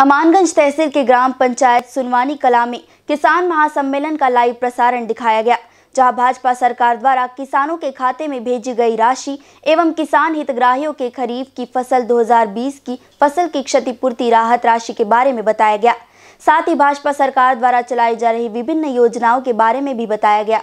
अमानगंज तहसील के ग्राम पंचायत सुनवानी कला में किसान महासम्मेलन का लाइव प्रसारण दिखाया गया जहां भाजपा सरकार द्वारा किसानों के खाते में भेजी गई राशि एवं किसान हितग्राहियों के खरीफ की फसल 2020 की फसल की क्षतिपूर्ति राहत राशि के बारे में बताया गया साथ ही भाजपा सरकार द्वारा चलाई जा रही विभिन्न योजनाओं के बारे में भी बताया गया